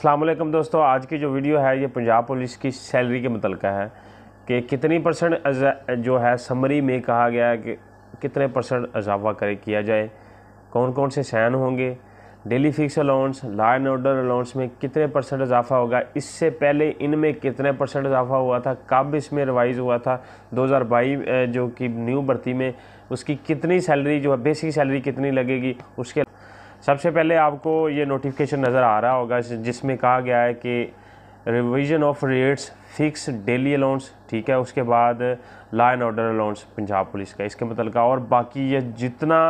अल्लाम दोस्तों आज की जो वीडियो है ये पंजाब पुलिस की सैलरी के मतलब है कि कितनी परसेंट जो है समरी में कहा गया है कि कितने परसेंट इजाफा करे किया जाए कौन कौन से सैन होंगे daily fix allowance law and order allowance में कितने परसेंट इजाफा होगा इससे पहले इनमें कितने परसेंट इजाफा हुआ था कब इसमें रिवाइज़ हुआ था 2022 जो कि न्यू भर्ती में उसकी कितनी सैलरी जो है बेसिक सैलरी कितनी लगेगी उसके सबसे पहले आपको ये नोटिफिकेशन नज़र आ रहा होगा जिसमें कहा गया है कि revision of rates fix daily allowance ठीक है उसके बाद law and order allowance Punjab police का इसके मतलब और बाकी ये जितना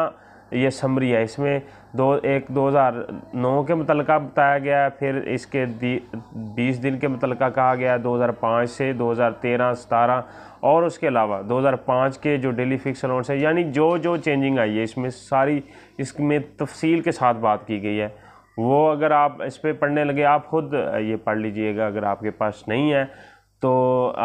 ये समरी है इसमें दो एक दो हज़ार नौ के मुतल बताया गया है फिर इसके बीस दिन के मतलब कहा गया है पाँच से दो हज़ार तेरह सतारह और उसके अलावा दो हज़ार पाँच के जो डेली फिक्स अलाउंस है यानी जो जो चेंजिंग आई है इसमें सारी इसमें तफसील के साथ बात की गई है वो अगर आप इस पर पढ़ने लगे आप ख़ुद ये पढ़ लीजिएगा अगर आपके पास नहीं है तो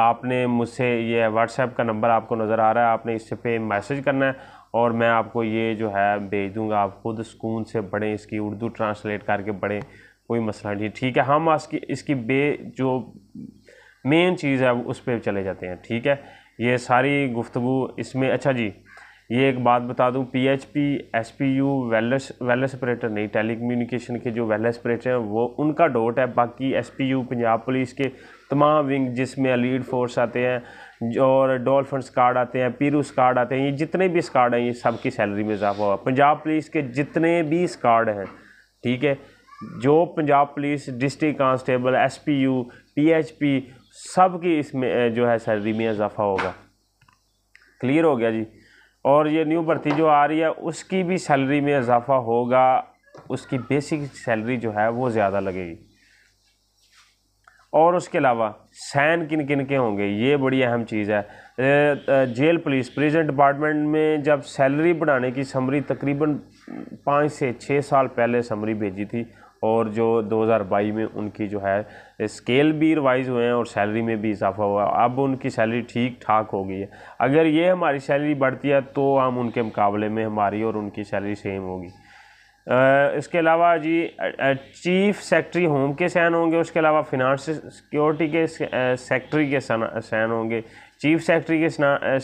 आपने मुझसे ये व्हाट्सएप का नंबर आपको नज़र आ रहा है आपने इस पर मैसेज करना है और मैं आपको ये जो है भेज दूँगा आप खुद सुकून से पढ़ें इसकी उर्दू ट्रांसलेट करके पढ़ें कोई मसला नहीं ठीक है हम इसकी इसकी बे जो मेन चीज़ है उस पर चले जाते हैं ठीक है ये सारी गुफ्तु इसमें अच्छा जी ये एक बात बता दूं P H P S P U wireless wireless operator नहीं टेली कम्युनिकेशन के जो वेलस ऑपरेटर हैं वो उनका डोट है बाकी S P U Punjab police के तमाम विंग जिसमें लीड फोर्स आते हैं और डॉल्फिन्स कार्ड आते हैं पीरूस कार्ड आते हैं ये जितने भी कार्ड हैं ये सब की सैलरी में इजाफा हुआ पंजाब पुलिस के जितने भी कार्ड हैं ठीक है जो Punjab police district constable S P U P H P सब की इसमें जो है सैलरी में इजाफा होगा क्लियर हो गया जी और ये न्यू भर्ती जो आ रही है उसकी भी सैलरी में इजाफा होगा उसकी बेसिक सैलरी जो है वो ज़्यादा लगेगी और उसके अलावा सैन किन किन के होंगे ये बड़ी अहम चीज़ है जेल पुलिस प्रेजेंट डिपार्टमेंट में जब सैलरी बढ़ाने की समरी तकरीबन पाँच से छः साल पहले समरी भेजी थी और जो 2022 में उनकी जो है स्केल भी रिवाइज़ हुए हैं और सैलरी में भी इजाफा हुआ अब उनकी सैलरी ठीक ठाक हो गई है अगर ये हमारी सैलरी बढ़ती है तो हम उनके मुकाबले में हमारी और उनकी सैलरी सेम होगी इसके अलावा जी चीफ सेक्रेटरी होम के सैन होंगे उसके अलावा फिनांस सिक्योरिटी के सेक्रेटरी के सैन होंगे चीफ सेक्रेटरी के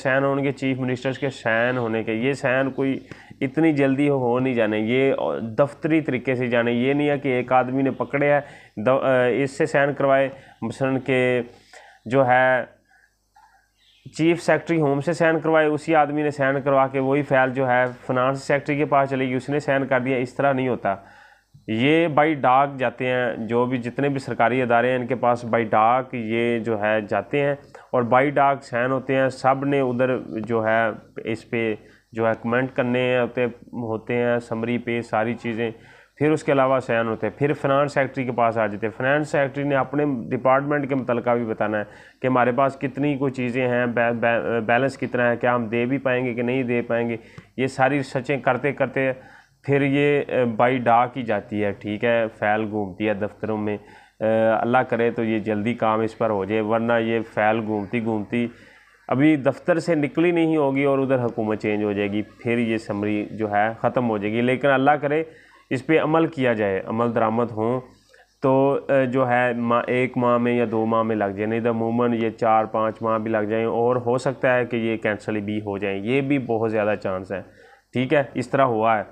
सैन होंगे चीफ मिनिस्टर्स के सैन होने के ये सैन कोई इतनी जल्दी हो नहीं जाने ये दफ्तरी तरीके से जाने ये नहीं है कि एक आदमी ने पकड़े है इससे सैन करवाए मसलन के जो है चीफ सेक्रेटरी होम से सैन करवाए उसी आदमी ने सैन करवा के वही फाइल जो है फिनांस सेक्रेटरी के पास चलेगी उसने सैन कर दिया इस तरह नहीं होता ये बाई डाक जाते हैं जो भी जितने भी सरकारी अदारे हैं इनके पास बाई डाक ये जो है जाते हैं और बाई डाक सैन होते हैं सब ने उधर जो है इस पर जो है कमेंट करने होते होते हैं समरी पे सारी चीज़ें फिर उसके अलावा सैन होते हैं फिर फिनंस सेक्रेटरी के पास आ जाते हैं सेक्रेटरी ने अपने डिपार्टमेंट के मुतल भी बताना है कि हमारे पास कितनी कोई चीज़ें हैं बै, बै, बैलेंस कितना है क्या हम दे भी पाएंगे कि नहीं दे पाएंगे ये सारी रिसर्चें करते करते फिर ये बाई डाक ही जाती है ठीक है फैल घूमती है दफ्तरों में अल्लाह करे तो ये जल्दी काम इस पर हो जाए वरना ये फैल घूमती घूमती अभी दफ्तर से निकली नहीं होगी और उधर हुकूमत चेंज हो जाएगी फिर ये समरी जो है ख़त्म हो जाएगी लेकिन अल्लाह करे इस पर अमल किया जाए अमल दरामद हों तो जो है माँ एक माह में या दो माह में लग जाए नहीं तो अमूमन ये चार पाँच माह भी लग जाए और हो सकता है कि ये कैंसल भी हो जाए ये भी बहुत ज़्यादा चांस है ठीक है इस तरह हुआ है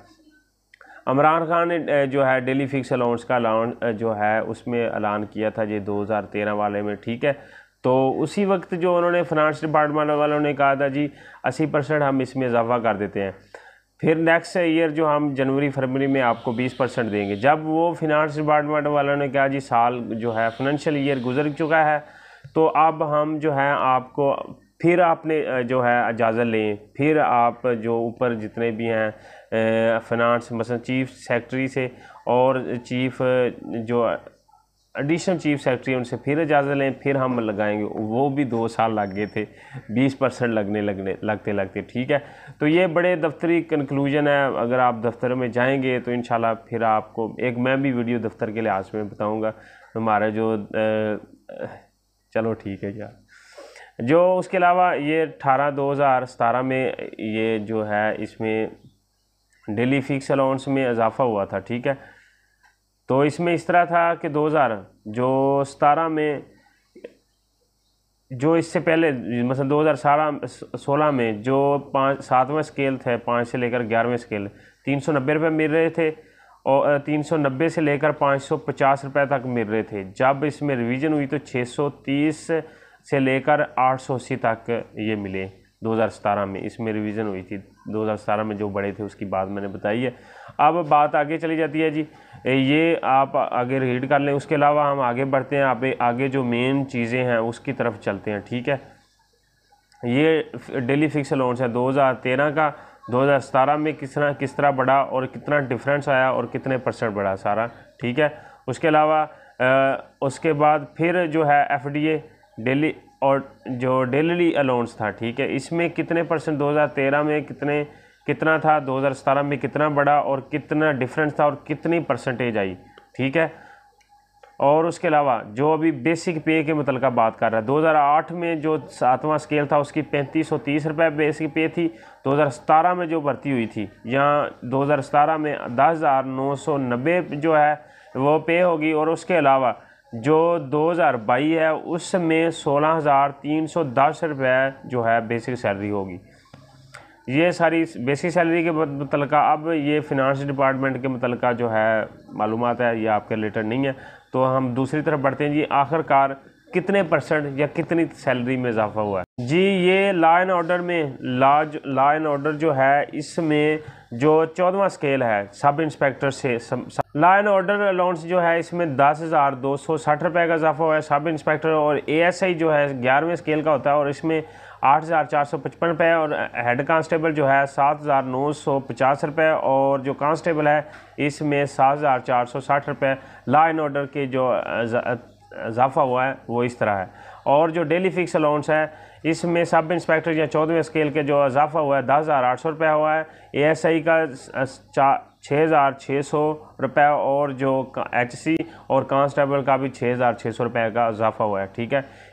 अमरान खान ने जो है डेली फिक्स अलाउंस का अलाउंस जो है उसमें ऐलान किया था ये 2013 वाले में ठीक है तो उसी वक्त जो उन्होंने फिनांस डिपार्टमेंट वालों ने कहा था जी अस्सी परसेंट हम इसमें इजाफा कर देते हैं फिर नेक्स्ट ईयर जो हम जनवरी फरवरी में आपको 20 परसेंट देंगे जब वो फिनांस डिपार्टमेंट वालों ने कहा जी साल जो है फाइनेंशियल ईयर गुजर चुका है तो अब हम जो है आपको फिर आपने जो है इजाज़त लें फिर आप जो ऊपर जितने भी हैं फिनांस मसलन चीफ सेक्रेटरी से और चीफ जो एडिशनल चीफ सेक्रेटरी उनसे फिर इजाज़त लें फिर हम लगाएंगे वो भी दो साल लग गए थे बीस परसेंट लगने लगने लगते लगते ठीक है तो ये बड़े दफ्तरी कंक्लूजन है अगर आप दफ्तर में जाएंगे तो इन फिर आपको एक मैं भी वीडियो दफ्तर के लिहाज में बताऊँगा हमारा जो चलो ठीक है यार जो उसके अलावा ये अठारह दो हज़ार सतारह में ये जो है इसमें डेली फिक्स अलाउंस में इजाफ़ा हुआ था ठीक है तो इसमें इस तरह था कि 2000 जो सतारह में जो इससे पहले मतलब दो हज़ार सारह सोलह में जो पाँच सातवें स्केल थे पाँच से लेकर ग्यारहवें स्केल तीन सौ नब्बे रुपये मिल रहे थे और तीन सौ नब्बे से लेकर पाँच सौ पचास रुपये तक मिल रहे थे जब इसमें रिवीजन हुई तो छः सौ तीस से लेकर आठ सौ अस्सी तक ये मिले दो हज़ार सतारह में इसमें रिवीजन हुई थी 2017 में जो बड़े थे उसकी बात मैंने बताई है अब बात आगे चली जाती है जी ये आप आगे रीड कर लें उसके अलावा हम आगे बढ़ते हैं आप आगे जो मेन चीज़ें हैं उसकी तरफ चलते हैं ठीक है ये डेली फिक्स अलाउंस है 2013 का 2017 में किस तरह किस तरह बढ़ा और कितना डिफरेंस आया और कितने परसेंट बढ़ा सारा ठीक है उसके अलावा उसके बाद फिर जो है एफ डी ए डेली और जो डेली अलाउंस था ठीक है इसमें कितने परसेंट 2013 में कितने कितना था 2017 में कितना बढ़ा और कितना डिफरेंस था और कितनी परसेंटेज आई ठीक है और उसके अलावा जो अभी बेसिक पे के मतलब बात कर रहा है 2008 में जो सातवां स्केल था उसकी पैंतीस सौ तीस रुपये बेसिक पे थी 2017 में जो भर्ती हुई थी यहाँ 2017 में दस हज़ार नौ सौ नब्बे जो है वो पे होगी और उसके अलावा जो 2022 है उसमें सोलह हज़ार तीन सौ दस रुपये जो है बेसिक सैलरी होगी ये सारी बेसिक सैलरी के मतलब अब ये फिनांस डिपार्टमेंट के मतलब जो है मालूम है ये आपके रिलेटेड नहीं है तो हम दूसरी तरफ बढ़ते हैं जी आखिरकार कितने परसेंट या कितनी सैलरी में इजाफा हुआ है जी ये लॉ एंड ऑर्डर में लॉ लॉ एंड ऑर्डर जो है इसमें जो चौदवा स्केल है सब इंस्पेक्टर से लॉ एंड ऑर्डर अलाउंस जो है इसमें दस हज़ार दो सौ साठ रुपये का इजाफा हुआ है सब इंस्पेक्टर और एएसआई जो है ग्यारहवें स्केल का होता है और इसमें आठ हज़ार चार सौ पचपन रुपये और हेड कांस्टेबल जो है सात हज़ार नौ सौ पचास रुपये और जो कांस्टेबल है इसमें सात हज़ार चार सौ साठ रुपये लॉ एंड ऑर्डर के जो इजाफा हुआ है वो इस तरह है और जो डेली फिक्स अलाउंस है इसमें सब इंस्पेक्टर या चौदहवें स्केल के जो इजाफा हुआ है दस हज़ार आठ सौ रुपया हुआ है ए एस आई का छः हज़ार छः सौ रुपये और जो एच सी और कांस्टेबल का भी छः हज़ार छः सौ रुपये का इजाफा हुआ है ठीक है